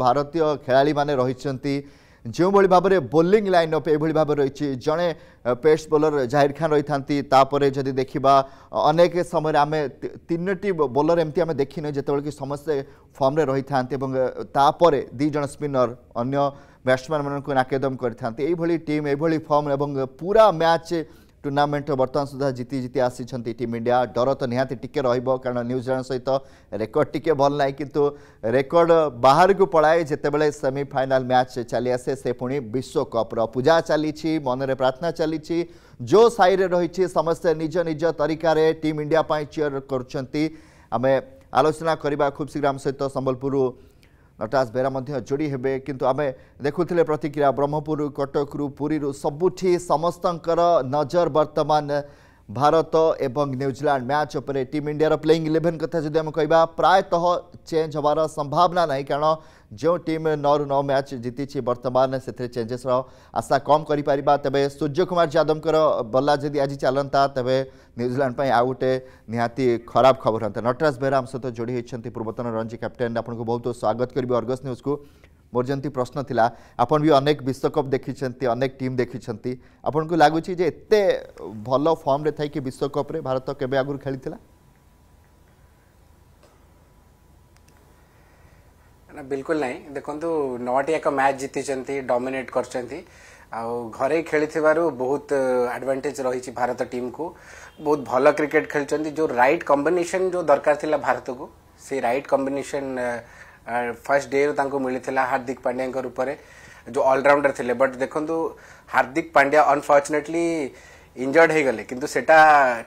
ଭାରତୀୟ ଖେଳାଳିମାନେ ରହିଛନ୍ତି ଯେଉଁଭଳି ଭାବରେ ବୋଲିଂ ଲାଇନ୍ ଅପ୍ ଏଭଳି ଭାବେ ରହିଛି ଜଣେ ପେସ୍ ବୋଲର ଜାହିର ଖାନ୍ ରହିଥାନ୍ତି ତାପରେ ଯଦି ଦେଖିବା ଅନେକ ସମୟରେ ଆମେ ତିନୋଟି ବୋଲର ଏମିତି ଆମେ ଦେଖିନୁ ଯେତେବେଳେ କି ସମସ୍ତେ ଫର୍ମରେ ରହିଥାନ୍ତି ଏବଂ ତାପରେ ଦୁଇ ଜଣ ସ୍ପିନର ଅନ୍ୟ ବ୍ୟାଟ୍ସମ୍ୟାନମାନଙ୍କୁ ନାକେଦମ କରିଥାନ୍ତି ଏଇଭଳି ଟିମ୍ ଏଇଭଳି ଫର୍ମ ଏବଂ ପୁରା ମ୍ୟାଚ୍ ଟୁର୍ଣ୍ଣାମେଣ୍ଟ ବର୍ତ୍ତମାନ ସୁଦ୍ଧା ଜିତି ଜିତି ଆସିଛନ୍ତି ଟିମ୍ ଇଣ୍ଡିଆ ଡର ତ ନିହାତି ଟିକେ ରହିବ କାରଣ ନ୍ୟୁଜିଲାଣ୍ଡ ସହିତ ରେକର୍ଡ ଟିକେ ଭଲ ନାହିଁ କିନ୍ତୁ ରେକର୍ଡ ବାହାରକୁ ପଳାଏ ଯେତେବେଳେ ସେମିଫାଇନାଲ ମ୍ୟାଚ୍ ଚାଲି ଆସେ ସେ ପୁଣି ବିଶ୍ୱକପ୍ର ପୂଜା ଚାଲିଛି ମନରେ ପ୍ରାର୍ଥନା ଚାଲିଛି ଯୋ ସାଇରେ ରହିଛି ସମସ୍ତେ ନିଜ ନିଜ ତରିକାରେ ଟିମ୍ ଇଣ୍ଡିଆ ପାଇଁ ଚିୟର କରୁଛନ୍ତି ଆମେ ଆଲୋଚନା କରିବା ଖୁବ୍ ଶୀଘ୍ର ଆମ ସହିତ ସମ୍ବଲପୁରରୁ ନଟରାଜ ବେହେରା ମଧ୍ୟ ଯୋଡ଼ି ହେବେ କିନ୍ତୁ ଆମେ ଦେଖୁଥିଲେ ପ୍ରତିକ୍ରିୟା ବ୍ରହ୍ମପୁର କଟକରୁ ପୁରୀରୁ ସବୁଠି ସମସ୍ତଙ୍କର ନଜର ବର୍ତ୍ତମାନ ଭାରତ ଏବଂ ନ୍ୟୁଜିଲାଣ୍ଡ ମ୍ୟାଚ୍ ଉପରେ ଟିମ୍ ଇଣ୍ଡିଆର ପ୍ଲେଇଂ ଇଲେଭେନ୍ କଥା ଯଦି ଆମେ କହିବା ପ୍ରାୟତଃ ଚେଞ୍ଜ ହେବାର ସମ୍ଭାବନା ନାହିଁ କାରଣ ଯେଉଁ ଟିମ୍ ନଅରୁ ନଅ ମ୍ୟାଚ୍ ଜିତିଛି ବର୍ତ୍ତମାନ ସେଥିରେ ଚେଞ୍ଜେସ୍ର ଆଶା କମ୍ କରିପାରିବା ତେବେ ସୂର୍ଯ୍ୟକୁମାର ଯାଦବଙ୍କର ବଲ୍ଲା ଯଦି ଆଜି ଚାଲନ୍ତା ତେବେ ନ୍ୟୁଜିଲାଣ୍ଡ ପାଇଁ ଆଉ ଗୋଟେ ନିହାତି ଖରାପ ଖବର ହୁଅନ୍ତା ନଟରାଜ ବେହେରା ଆମ ସହିତ ଯୋଡ଼ି ହୋଇଛନ୍ତି ପୂର୍ବତନ ରଣଜୀ କ୍ୟାପ୍ଟେନ୍ ଆପଣଙ୍କୁ ବହୁତ ସ୍ୱାଗତ କରିବି ଅର୍ଗସ୍ ନ୍ୟୁଜ୍କୁ मोर जमी प्रश्न थी आपन अनेक विश्वकप देखी अनेक टीम देखी आपन को लगुच भल फर्म्रे थी विश्वकप्रे भारत के आगुरी खेली बिल्कुल नहीं देखो नौटी एक मैच जीति डमिनेट कर घरे खेली थी बहुत आडभांटेज रही भारत टीम को बहुत भल क्रिकेट खेल जो रईट कम्बेसन जो दरकार थी भारत को सी रईट कम्बेसन फर्स्ट डे रु मिलता हार्दिक पांड्या रूप से जो अलराउंडर थे बट देखो हार्दिक पांड्या अनफर्चुनेटली इंजर्ड हो गले किंतु सेटा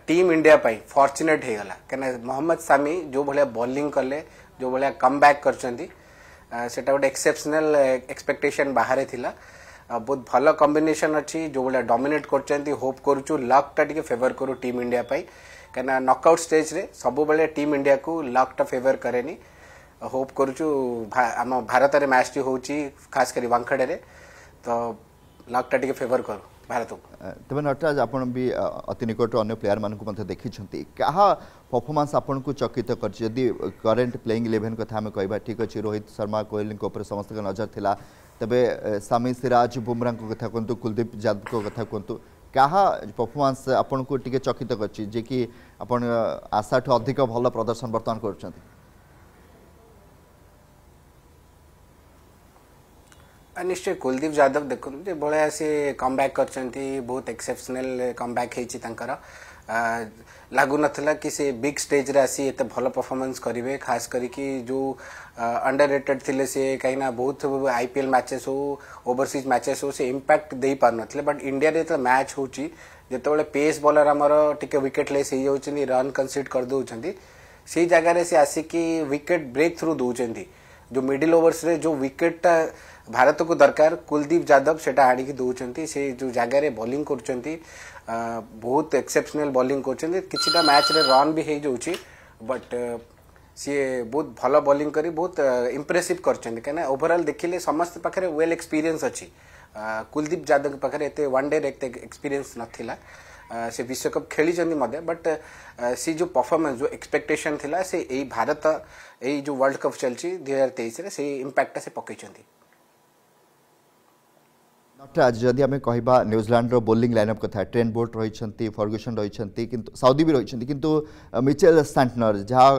टीम इंडिया पाई फॉर्चुनेट हो गला क्या मोहम्मद सामी जो भाया बॉलिंग कले जो भाया कम बैक कर एक्सेप्शनल एक्सपेक्टेशन बाहर थी बहुत भल कम्बेसन अच्छी जो भाया करोप कर लकटा टी लक्टा टे फेवर करू टीम इंडिया कहीं नकआउट स्टेज रे सब टीम इंडिया को लकटा फेवर कैनी होप करुचु आम भारत में मैच टी हो खास कर वांखड़े तो लकटा टे फेवर कर भारत को तेज नटराज आप अति निकट अन्य प्लेयार मानक देखी क्या परफर्मांस आपन को चकित कर करेन्ट प्लेईंग इलेभेन कथा कह ठीक अच्छे रोहित शर्मा कोहली समस्त नजर था तेज सामी सिराज बुमरा कथ कहतु कुलदीप जादव कथ कहतु क्या परफर्मांस आपन को चकित कर आशा ठू अधिक भल प्रदर्शन बर्तमान कर निश्चय कुलदीप जादव देखते भाया सी कम बैक कर बहुत एक्सेपसनाल कम बैक् लगुन ला कि सी बिग स्टेज आसी भल परफर्मान्स करेंगे खास करके जो अंडर रेटेड थे सी कहीं बहुत आईपीएल मैचेस हो ओवरसीज मैचेस हो सी इंपैक्ट दे पार ना बट इंडिया जो मैच होते पेस बोलर आम टे विकेटलेस रन कनसीड करदे सी जगार से आसिकी विकेट ब्रेक थ्रू दूसरी जो मिडिल ओवर्स रे जो विकेट भारत को दरकार कुलदीप जादव से आड़ी दौंट से जो जगार बोली कर बहुत एक्सेप्सनाल बोलींग कर मैच रे रन भी हो जाए बट सी बहुत भल बोली कर बहुत इम्प्रेसीव करल देखिले समस्त पाखे वेल एक्सपीरियंस अच्छी कुलदीप जादव पाखे एत वन डे एक्सपीरियंस नाला से विश्वकप खेली बट सी जो परफॉर्मेंस जो एक्सपेक्टेशन थी से भारत यही जो वर्ल्ड कप चल दुई हजार तेईस इम्पैक्टा से पकईंट ଡକ୍ଟର ଆଜି ଯଦି ଆମେ କହିବା ନ୍ୟୁଜିଲାଣ୍ଡର ବୋଲିଂ ଲାଇନ୍ଅପ୍ କଥା ଟ୍ରେନ୍ ବୋଲ୍ଟ ରହିଛନ୍ତି ଫର୍ଗୁସନ୍ ରହିଛନ୍ତି କିନ୍ତୁ ସାଉଦି ବି ରହିଛନ୍ତି କିନ୍ତୁ ମିଚେଲ ସାଣ୍ଟନର ଯାହା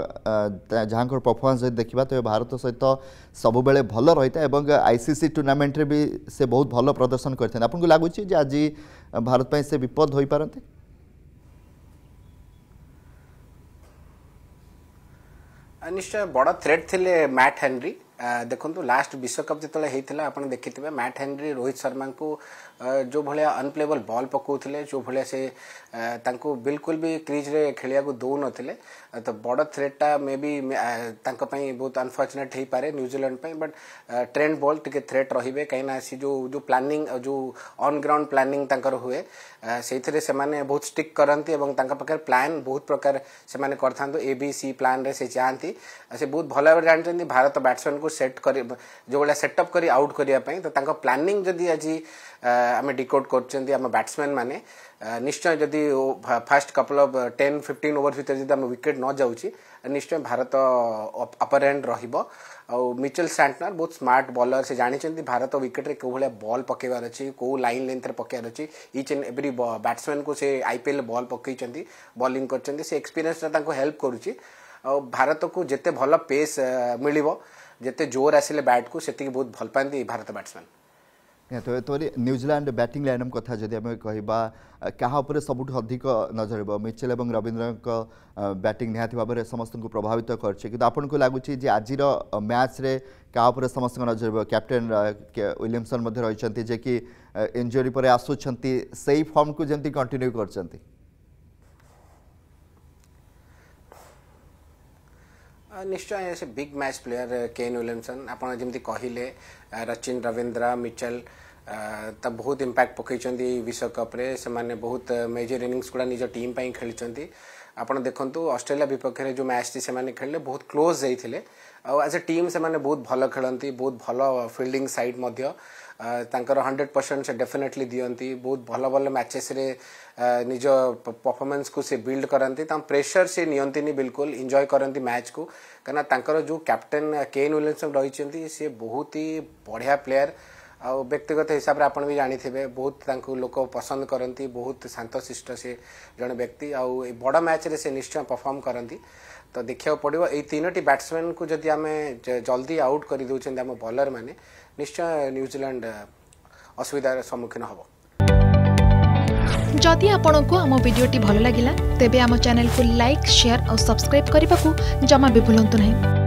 ଯାହାଙ୍କର ପରଫର୍ମାନ୍ସ ଯଦି ଦେଖିବା ତେବେ ଭାରତ ସହିତ ସବୁବେଳେ ଭଲ ରହିଥାଏ ଏବଂ ଆଇସିସି ଟୁର୍ଣ୍ଣାମେଣ୍ଟରେ ବି ସେ ବହୁତ ଭଲ ପ୍ରଦର୍ଶନ କରିଥାନ୍ତି ଆପଣଙ୍କୁ ଲାଗୁଛି ଯେ ଆଜି ଭାରତ ପାଇଁ ସେ ବିପଦ ହୋଇପାରନ୍ତି ନିଶ୍ଚୟ ବଡ଼ ଥ୍ରେଟ୍ ଥିଲେ ମ୍ୟାଟ୍ ହେନରି देखो लास्ट विश्वकप जितेबाला आप देखिथे मैट हेनरी रोहित शर्मा को जो भाया अनप्लेबल बल पकाते जो भाया से बिल्कुल भी क्रिज्रे खेल दौन तो बड़ थ्रेटा मे बी बहुत अनफर्चुनेट हो पाए न्यूजिलैंड बट ट्रेंड बॉल टे थ्रेड रे कहीं जो जो प्लानिंग जो अन् ग्राउंड प्लानिंग हुए से बहुत स्टिक करती पाखे प्लान बहुत प्रकार से ए सी प्लान्रे जाती से बहुत भल भाव जानते भारत बैट्समैन को सेट कर जो भाया सेटअप कर आउट करने तो प्लानिंग जदि आज आम डिकोड कर बैट्समैन मैंने निश्चय जदि fast couple of ten fifteen over भितर जब विकेट न जाऊँच निश्चय भारत अपर हैंड रो सांटनर बहुत स्मार्ट बॉलर से जानते भारत विकेट में कौ भाया बल पकेबार अच्छी कौ लाइन लेंथ पकेबार अच्छी ईच एंड एव्री बैट्समैन को सी आईपीएल बल पकई बॉलिंग कर एक्सपीरियंस हेल्प करुच्ची भारत को जिते भल पेस मिल ଯେତେ ଜୋର ଆସିଲେ ବ୍ୟାଟ୍କୁ ସେତିକି ବହୁତ ଭଲ ପାଆନ୍ତି ଭାରତ ବ୍ୟାଟ୍ସମ୍ୟାନ୍ ନିହାତି ତୋରି ନ୍ୟୁଜିଲାଣ୍ଡ ବ୍ୟାଟିଂ ଲାଇନଅପ୍ କଥା ଯଦି ଆମେ କହିବା କାହା ଉପରେ ସବୁଠୁ ଅଧିକ ନଜର ହେବ ମିଚେଲ ଏବଂ ରବୀନ୍ଦ୍ରଙ୍କ ବ୍ୟାଟିଂ ନିହାତି ଭାବରେ ସମସ୍ତଙ୍କୁ ପ୍ରଭାବିତ କରିଛି କିନ୍ତୁ ଆପଣଙ୍କୁ ଲାଗୁଛି ଯେ ଆଜିର ମ୍ୟାଚ୍ରେ କାହା ଉପରେ ସମସ୍ତଙ୍କ ନଜର ରହିବ କ୍ୟାପ୍ଟେନ୍ ୱିଲିୟମସନ୍ ମଧ୍ୟ ରହିଛନ୍ତି ଯେ କି ଇଞ୍ଜୁରୀ ପରେ ଆସୁଛନ୍ତି ସେଇ ଫର୍ମକୁ ଯେମିତି କଣ୍ଟିନ୍ୟୁ କରିଛନ୍ତି ନିଶ୍ଚୟ ସେ big match player Kane Williamson ଆପଣ ଯେମିତି କହିଲେ ରଚିନ ରବୀନ୍ଦ୍ର ମିଚେଲ ତ ବହୁତ ଇମ୍ପାକ୍ଟ ପକାଇଛନ୍ତି ଏଇ ବିଶ୍ୱକପ୍ରେ ସେମାନେ ବହୁତ ମେଜର ଇନିଂସ ଗୁଡ଼ା ନିଜ ଟିମ୍ ପାଇଁ ଖେଳିଛନ୍ତି ଆପଣ ଦେଖନ୍ତୁ ଅଷ୍ଟ୍ରେଲିଆ ବିପକ୍ଷରେ ଯେଉଁ ମ୍ୟାଚ୍ଟି ସେମାନେ ଖେଳିଲେ ବହୁତ କ୍ଲୋଜ୍ ଯାଇଥିଲେ ଆଉ ଆଜ୍ ଏ ଟିମ୍ ସେମାନେ ବହୁତ ଭଲ ଖେଳନ୍ତି ବହୁତ ଭଲ ଫିଲ୍ଡିଂ ସାଇଡ୍ ମଧ୍ୟ हंड्रेड परसेंट से डेफिनेटली दिखती बहुत भल भल मैचेस निज परफॉर्मेंस को से बिल्ड करती प्रेशर से नि बिल्कुल इंजॉय करती मैच को कहीं जो कैप्टेन केन विलियमसन रही सी बहुत ही बढ़िया प्लेयर ଆଉ ବ୍ୟକ୍ତିଗତ ହିସାବରେ ଆପଣ ବି ଜାଣିଥିବେ ବହୁତ ତାଙ୍କୁ ଲୋକ ପସନ୍ଦ କରନ୍ତି ବହୁତ ଶାନ୍ତଶିଷ୍ଟ ସେ ଜଣେ ବ୍ୟକ୍ତି ଆଉ ଏଇ ବଡ଼ ମ୍ୟାଚ୍ରେ ସେ ନିଶ୍ଚୟ ପରଫର୍ମ କରନ୍ତି ତ ଦେଖିବାକୁ ପଡ଼ିବ ଏଇ ତିନୋଟି ବ୍ୟାଟ୍ସମ୍ୟାନ୍କୁ ଯଦି ଆମେ ଜଲ୍ଦି ଆଉଟ୍ କରିଦେଉଛନ୍ତି ଆମ ବୋଲରମାନେ ନିଶ୍ଚୟ ନ୍ୟୁଜିଲାଣ୍ଡ ଅସୁବିଧାର ସମ୍ମୁଖୀନ ହେବ ଯଦି ଆପଣଙ୍କୁ ଆମ ଭିଡ଼ିଓଟି ଭଲ ଲାଗିଲା ତେବେ ଆମ ଚ୍ୟାନେଲକୁ ଲାଇକ୍ ସେୟାର ଆଉ ସବସ୍କ୍ରାଇବ୍ କରିବାକୁ ଜମା ବି ଭୁଲନ୍ତୁ ନାହିଁ